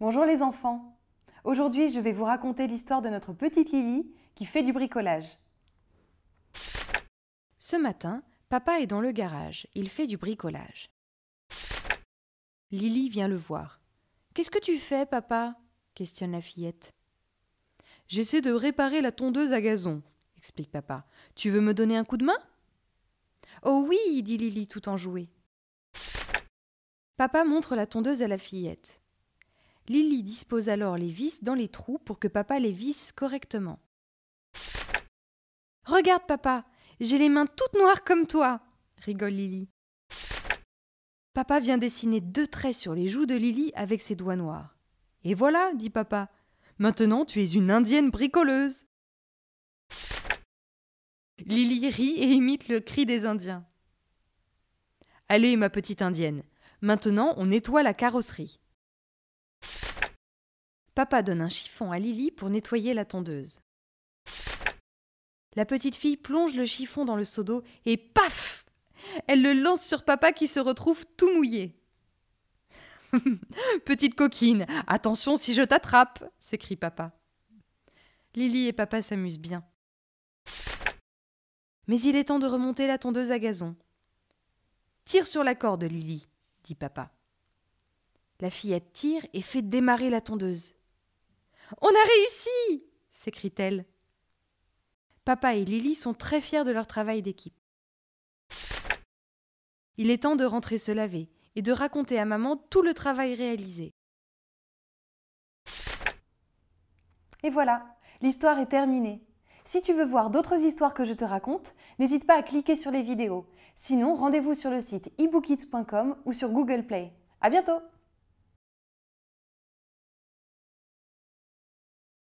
Bonjour les enfants Aujourd'hui, je vais vous raconter l'histoire de notre petite Lily qui fait du bricolage. Ce matin, papa est dans le garage. Il fait du bricolage. Lily vient le voir. Qu'est-ce que tu fais, papa questionne la fillette. J'essaie de réparer la tondeuse à gazon, explique papa. Tu veux me donner un coup de main Oh oui, dit Lily tout enjouée. Papa montre la tondeuse à la fillette. Lily dispose alors les vis dans les trous pour que papa les visse correctement. Regarde papa, j'ai les mains toutes noires comme toi, rigole Lily. Papa vient dessiner deux traits sur les joues de Lily avec ses doigts noirs. Et voilà, dit papa, maintenant tu es une indienne bricoleuse. Lily rit et imite le cri des Indiens. Allez, ma petite indienne, maintenant on nettoie la carrosserie. Papa donne un chiffon à Lily pour nettoyer la tondeuse. La petite fille plonge le chiffon dans le seau d'eau et paf Elle le lance sur papa qui se retrouve tout mouillé. Petite coquine, attention si je t'attrape s'écrie papa. Lily et papa s'amusent bien. Mais il est temps de remonter la tondeuse à gazon. Tire sur la corde, Lily, dit papa. La fillette tire et fait démarrer la tondeuse. On a réussi s'écrie-t-elle. Papa et Lily sont très fiers de leur travail d'équipe. Il est temps de rentrer se laver et de raconter à maman tout le travail réalisé. Et voilà, l'histoire est terminée. Si tu veux voir d'autres histoires que je te raconte, n'hésite pas à cliquer sur les vidéos. Sinon, rendez-vous sur le site ebookids.com ou sur Google Play. À bientôt!